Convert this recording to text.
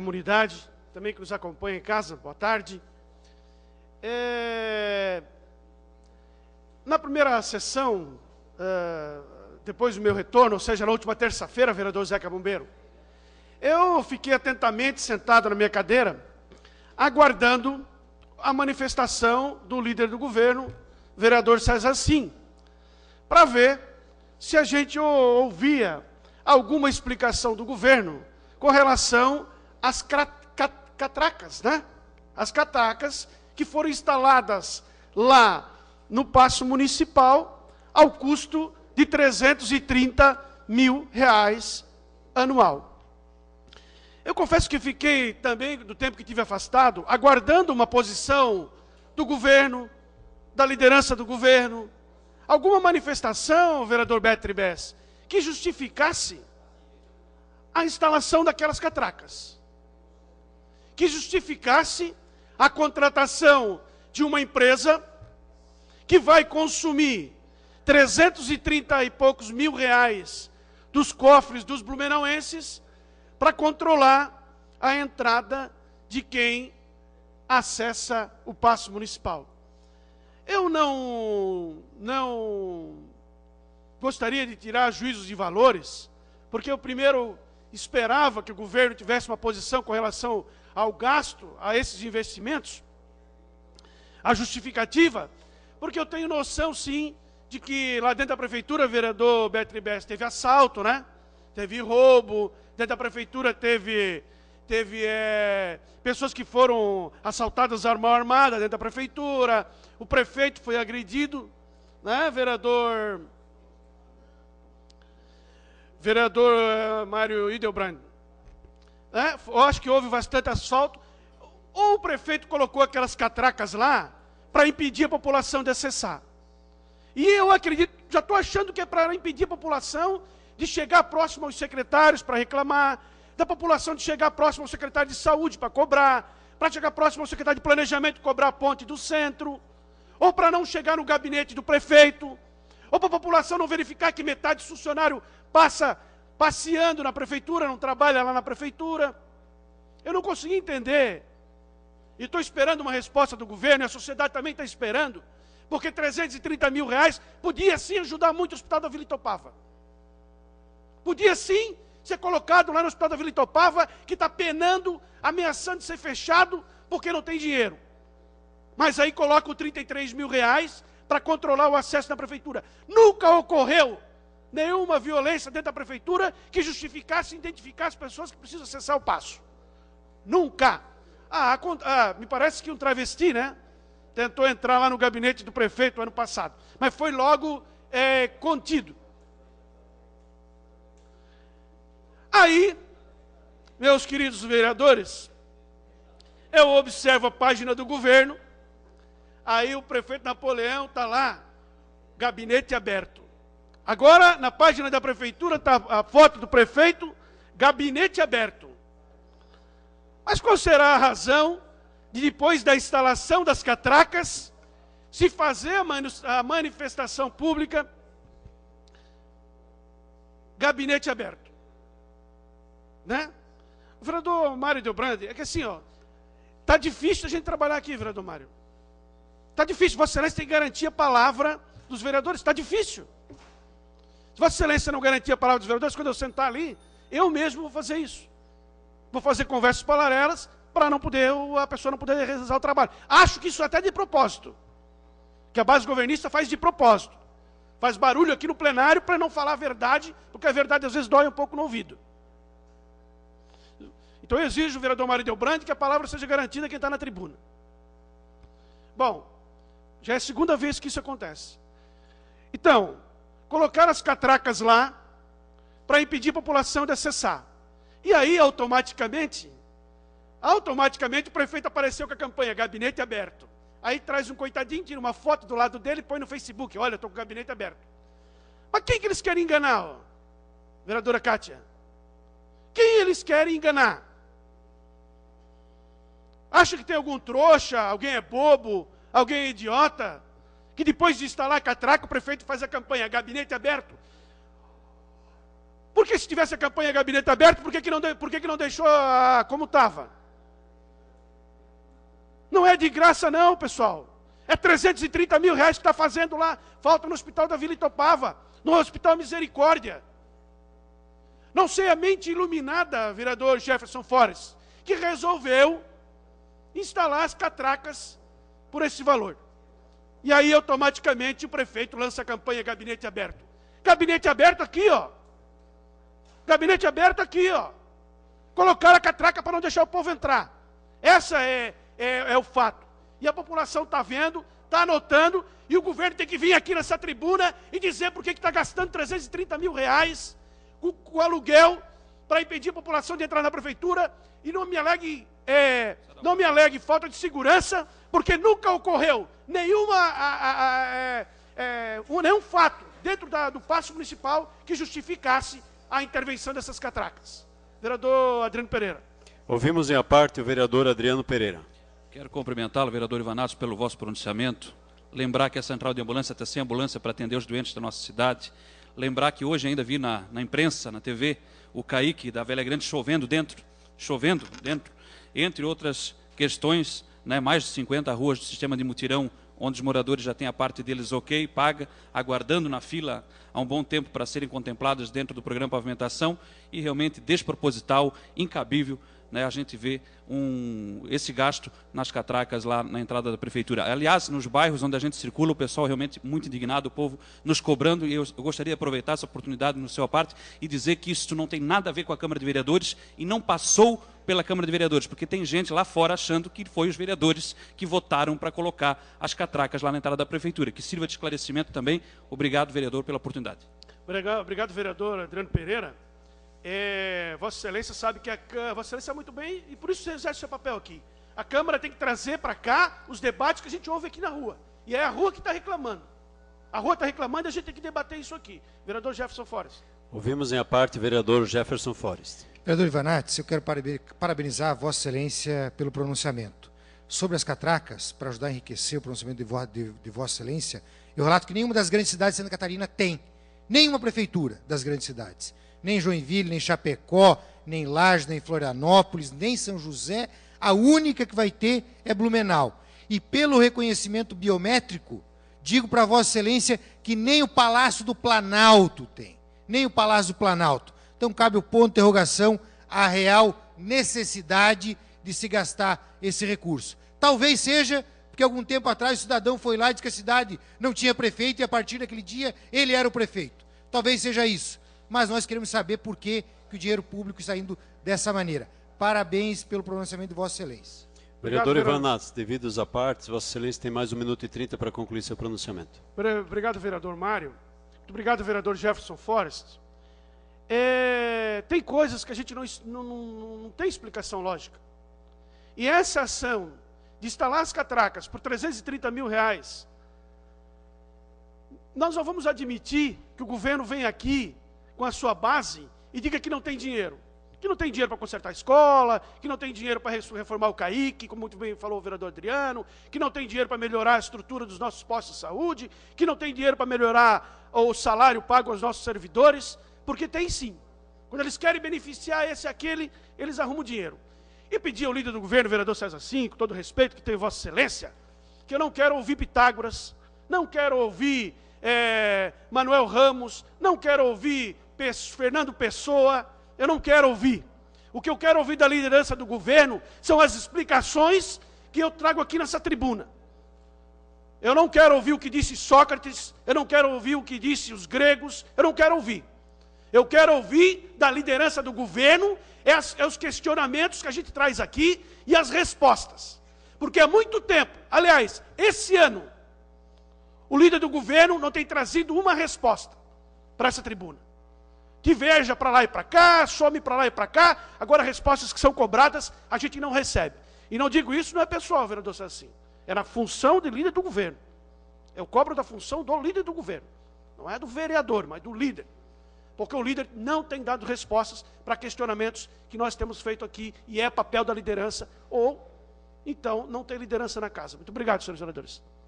comunidade, também que nos acompanha em casa, boa tarde. É... Na primeira sessão, uh, depois do meu retorno, ou seja, na última terça-feira, vereador Zeca Bombeiro, eu fiquei atentamente sentado na minha cadeira, aguardando a manifestação do líder do governo, vereador César Sim, para ver se a gente ouvia alguma explicação do governo com relação as catracas, né? As catracas que foram instaladas lá no Paço Municipal ao custo de 330 mil reais anual. Eu confesso que fiquei também, do tempo que tive afastado, aguardando uma posição do governo, da liderança do governo, alguma manifestação, vereador Betribes, que justificasse a instalação daquelas catracas que justificasse a contratação de uma empresa que vai consumir 330 e poucos mil reais dos cofres dos blumenauenses para controlar a entrada de quem acessa o passo municipal. Eu não não gostaria de tirar juízos de valores, porque eu primeiro esperava que o governo tivesse uma posição com relação ao gasto, a esses investimentos? A justificativa? Porque eu tenho noção, sim, de que lá dentro da prefeitura, vereador Betri teve assalto, né? Teve roubo, dentro da prefeitura teve, teve é, pessoas que foram assaltadas à mão armada dentro da prefeitura, o prefeito foi agredido, né, vereador... Vereador eh, Mário Hidelbrand, né? eu acho que houve bastante asfalto, ou o prefeito colocou aquelas catracas lá para impedir a população de acessar. E eu acredito, já estou achando que é para impedir a população de chegar próximo aos secretários para reclamar, da população de chegar próximo ao secretário de saúde para cobrar, para chegar próximo ao secretário de planejamento cobrar a ponte do centro, ou para não chegar no gabinete do prefeito, ou para a população não verificar que metade do funcionário passa passeando na prefeitura, não trabalha lá na prefeitura. Eu não consegui entender. E estou esperando uma resposta do governo, e a sociedade também está esperando, porque 330 mil reais podia sim ajudar muito o hospital da Vila Itopava. Podia sim ser colocado lá no hospital da Vila Itopava, que está penando, ameaçando de ser fechado, porque não tem dinheiro. Mas aí coloca 33 mil reais para controlar o acesso na prefeitura. Nunca ocorreu nenhuma violência dentro da prefeitura que justificasse identificar as pessoas que precisam acessar o passo. Nunca. Ah, ah, me parece que um travesti, né? Tentou entrar lá no gabinete do prefeito ano passado, mas foi logo é, contido. Aí, meus queridos vereadores, eu observo a página do governo, aí o prefeito Napoleão está lá, gabinete aberto. Agora, na página da prefeitura, está a foto do prefeito, gabinete aberto. Mas qual será a razão de, depois da instalação das catracas, se fazer a manifestação pública, gabinete aberto? Né? O vereador Mário Delbrandi, é que assim, ó, tá difícil a gente trabalhar aqui, vereador Mário. Tá difícil, Vossa Excelência tem que garantir a palavra dos vereadores, está difícil. Vossa Excelência não garantia a palavra dos vereadores, quando eu sentar ali, eu mesmo vou fazer isso. Vou fazer conversas paralelas para não poder a pessoa não poder realizar o trabalho. Acho que isso é até de propósito. Que a base governista faz de propósito. Faz barulho aqui no plenário para não falar a verdade, porque a verdade às vezes dói um pouco no ouvido. Então eu exijo, vereador Mário Delbrand, que a palavra seja garantida a quem está na tribuna. Bom, já é a segunda vez que isso acontece. Então, colocaram as catracas lá para impedir a população de acessar. E aí, automaticamente, automaticamente o prefeito apareceu com a campanha gabinete aberto. Aí traz um coitadinho, tira uma foto do lado dele e põe no Facebook. Olha, estou com o gabinete aberto. Mas quem que eles querem enganar, ó? vereadora Kátia? Quem eles querem enganar? Acha que tem algum trouxa, alguém é bobo, alguém é idiota? Que depois de instalar catraca, o prefeito faz a campanha gabinete aberto. Por que se tivesse a campanha gabinete aberto, por que, que, não, por que, que não deixou a, como estava? Não é de graça não, pessoal. É 330 mil reais que está fazendo lá. Falta no hospital da Vila Itopava, no Hospital Misericórdia. Não sei a mente iluminada, vereador Jefferson Forres, que resolveu instalar as catracas por esse valor. E aí, automaticamente, o prefeito lança a campanha Gabinete Aberto. Gabinete aberto aqui, ó. Gabinete aberto aqui, ó. Colocaram a catraca para não deixar o povo entrar. Essa é, é, é o fato. E a população está vendo, está anotando, e o governo tem que vir aqui nessa tribuna e dizer por que está gastando 330 mil reais com, com aluguel para impedir a população de entrar na prefeitura e não me alegue, é, não me alegue falta de segurança, porque nunca ocorreu nenhuma, a, a, a, é, é um, nenhum fato dentro da, do passo municipal que justificasse a intervenção dessas catracas. Vereador Adriano Pereira. Ouvimos em a parte o vereador Adriano Pereira. Quero cumprimentá-lo, vereador Ivanato, pelo vosso pronunciamento. Lembrar que a central de ambulância está sem ambulância para atender os doentes da nossa cidade lembrar que hoje ainda vi na, na imprensa, na TV, o Caíque da Velha Grande chovendo dentro, chovendo dentro, entre outras questões, né, mais de 50 ruas do sistema de mutirão, onde os moradores já têm a parte deles ok, paga, aguardando na fila há um bom tempo para serem contempladas dentro do programa Pavimentação, e realmente desproposital, incabível, né, a gente vê um, esse gasto nas catracas lá na entrada da prefeitura. Aliás, nos bairros onde a gente circula, o pessoal realmente muito indignado, o povo nos cobrando, e eu, eu gostaria de aproveitar essa oportunidade no seu parte e dizer que isso não tem nada a ver com a Câmara de Vereadores e não passou pela Câmara de Vereadores, porque tem gente lá fora achando que foi os vereadores que votaram para colocar as catracas lá na entrada da prefeitura. Que sirva de esclarecimento também. Obrigado, vereador, pela oportunidade. Obrigado, vereador Adriano Pereira. É, Vossa Excelência sabe que a Vossa Excelência é muito bem e por isso você exerce seu papel aqui. A Câmara tem que trazer para cá os debates que a gente ouve aqui na rua. E é a rua que está reclamando. A rua está reclamando e a gente tem que debater isso aqui. Vereador Jefferson Forrest. Ouvimos em a parte vereador Jefferson Forrest. Vereador Ivanates, eu quero parabenizar a Vossa Excelência pelo pronunciamento. Sobre as catracas, para ajudar a enriquecer o pronunciamento de, de, de Vossa Excelência, eu relato que nenhuma das grandes cidades de Santa Catarina tem. Nenhuma prefeitura das grandes cidades nem Joinville, nem Chapecó, nem Lages, nem Florianópolis, nem São José, a única que vai ter é Blumenau. E pelo reconhecimento biométrico, digo para Vossa Excelência que nem o Palácio do Planalto tem, nem o Palácio do Planalto. Então cabe o ponto de interrogação à real necessidade de se gastar esse recurso. Talvez seja porque algum tempo atrás o cidadão foi lá e disse que a cidade não tinha prefeito e a partir daquele dia ele era o prefeito. Talvez seja isso mas nós queremos saber por que, que o dinheiro público está indo dessa maneira. Parabéns pelo pronunciamento de Vossa Excelência. Vereador Ivan Nats, devidos à parte, Vossa Excelência tem mais um minuto e trinta para concluir seu pronunciamento. Obrigado, vereador Mário. Muito obrigado, vereador Jefferson Forrest. É, tem coisas que a gente não, não, não, não tem explicação lógica. E essa ação de instalar as catracas por 330 mil reais, nós não vamos admitir que o governo vem aqui com a sua base e diga que não tem dinheiro. Que não tem dinheiro para consertar a escola, que não tem dinheiro para reformar o CAIC, como muito bem falou o vereador Adriano, que não tem dinheiro para melhorar a estrutura dos nossos postos de saúde, que não tem dinheiro para melhorar o salário pago aos nossos servidores, porque tem sim. Quando eles querem beneficiar esse e aquele, eles arrumam dinheiro. E pedi ao líder do governo, vereador César V, com todo respeito que tem Vossa Excelência, que eu não quero ouvir Pitágoras, não quero ouvir é, Manuel Ramos, não quero ouvir Fernando Pessoa, eu não quero ouvir. O que eu quero ouvir da liderança do governo são as explicações que eu trago aqui nessa tribuna. Eu não quero ouvir o que disse Sócrates, eu não quero ouvir o que disse os gregos, eu não quero ouvir. Eu quero ouvir da liderança do governo é, as, é os questionamentos que a gente traz aqui e as respostas. Porque há muito tempo, aliás, esse ano, o líder do governo não tem trazido uma resposta para essa tribuna que veja para lá e para cá, some para lá e para cá. Agora, respostas que são cobradas, a gente não recebe. E não digo isso, não é pessoal, vereador Sassino. É na função de líder do governo. Eu cobro da função do líder do governo. Não é do vereador, mas do líder. Porque o líder não tem dado respostas para questionamentos que nós temos feito aqui, e é papel da liderança, ou então não tem liderança na casa. Muito obrigado, senhores vereadores.